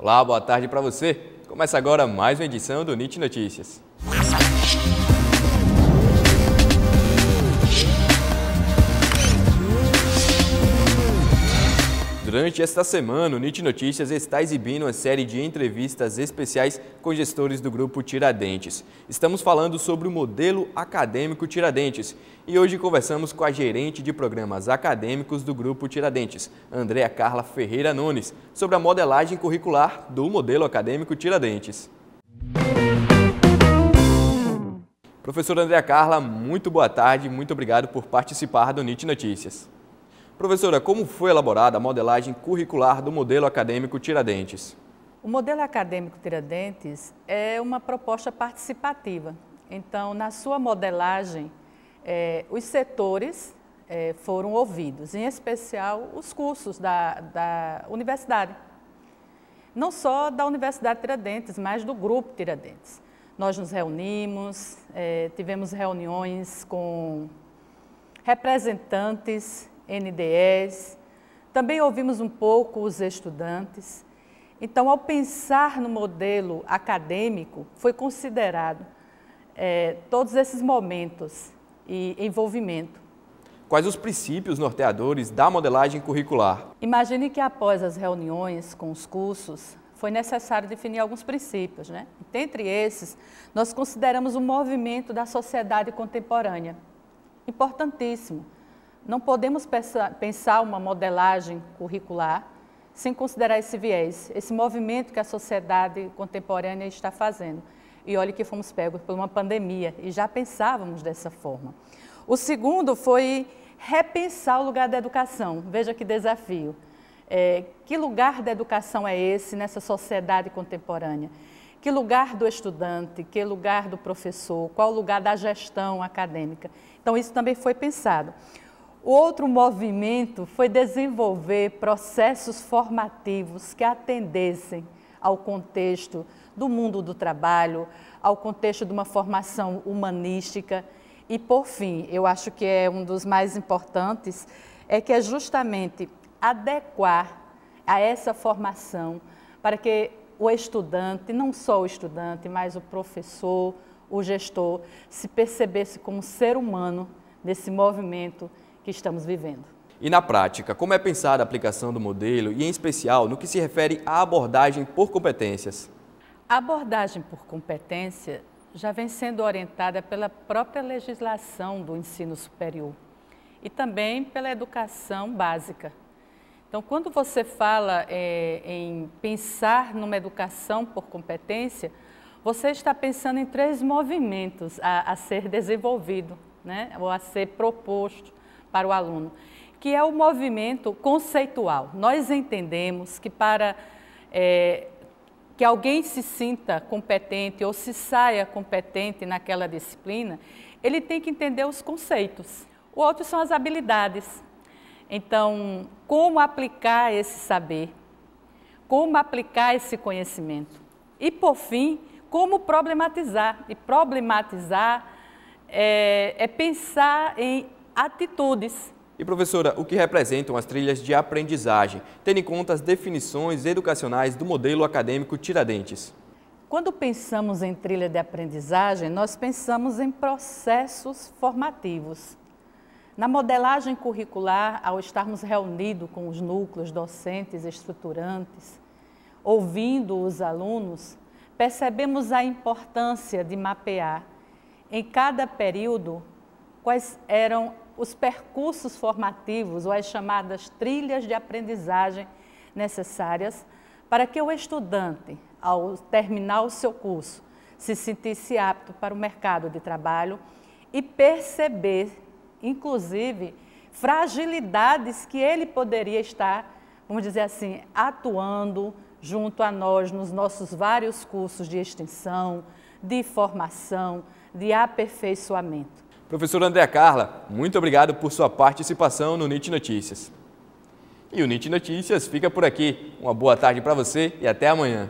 Olá, boa tarde para você. Começa agora mais uma edição do NIT Notícias. Durante esta semana, o NIT Notícias está exibindo uma série de entrevistas especiais com gestores do grupo Tiradentes. Estamos falando sobre o modelo acadêmico Tiradentes e hoje conversamos com a gerente de programas acadêmicos do grupo Tiradentes, Andréa Carla Ferreira Nunes, sobre a modelagem curricular do modelo acadêmico Tiradentes. Professora Andréa Carla, muito boa tarde, muito obrigado por participar do NIT Notícias. Professora, como foi elaborada a modelagem curricular do modelo acadêmico Tiradentes? O modelo acadêmico Tiradentes é uma proposta participativa. Então, na sua modelagem, é, os setores é, foram ouvidos, em especial os cursos da, da universidade. Não só da Universidade Tiradentes, mas do Grupo Tiradentes. Nós nos reunimos, é, tivemos reuniões com representantes NDEs. Também ouvimos um pouco os estudantes. Então, ao pensar no modelo acadêmico, foi considerado é, todos esses momentos e envolvimento. Quais os princípios norteadores da modelagem curricular? Imagine que após as reuniões com os cursos, foi necessário definir alguns princípios. Né? Dentre esses, nós consideramos o movimento da sociedade contemporânea, importantíssimo, não podemos pensar uma modelagem curricular sem considerar esse viés, esse movimento que a sociedade contemporânea está fazendo. E olhe que fomos pegos por uma pandemia e já pensávamos dessa forma. O segundo foi repensar o lugar da educação. Veja que desafio. É, que lugar da educação é esse nessa sociedade contemporânea? Que lugar do estudante? Que lugar do professor? Qual o lugar da gestão acadêmica? Então, isso também foi pensado. O outro movimento foi desenvolver processos formativos que atendessem ao contexto do mundo do trabalho, ao contexto de uma formação humanística. E, por fim, eu acho que é um dos mais importantes, é que é justamente adequar a essa formação para que o estudante, não só o estudante, mas o professor, o gestor, se percebesse como ser humano nesse movimento que estamos vivendo. E na prática, como é pensada a aplicação do modelo e, em especial, no que se refere à abordagem por competências? A abordagem por competência já vem sendo orientada pela própria legislação do ensino superior e também pela educação básica. Então, quando você fala é, em pensar numa educação por competência, você está pensando em três movimentos a, a ser desenvolvido, né? ou a ser proposto para o aluno, que é o movimento conceitual. Nós entendemos que para é, que alguém se sinta competente ou se saia competente naquela disciplina, ele tem que entender os conceitos. O outro são as habilidades. Então, como aplicar esse saber? Como aplicar esse conhecimento? E, por fim, como problematizar? E problematizar é, é pensar em atitudes. E professora, o que representam as trilhas de aprendizagem, tendo em conta as definições educacionais do modelo acadêmico Tiradentes? Quando pensamos em trilha de aprendizagem, nós pensamos em processos formativos. Na modelagem curricular, ao estarmos reunidos com os núcleos docentes estruturantes, ouvindo os alunos, percebemos a importância de mapear em cada período quais eram os percursos formativos ou as chamadas trilhas de aprendizagem necessárias para que o estudante, ao terminar o seu curso, se sentisse apto para o mercado de trabalho e perceber, inclusive, fragilidades que ele poderia estar, vamos dizer assim, atuando junto a nós nos nossos vários cursos de extensão, de formação, de aperfeiçoamento. Professor André Carla, muito obrigado por sua participação no NIT Notícias. E o NIT Notícias fica por aqui. Uma boa tarde para você e até amanhã.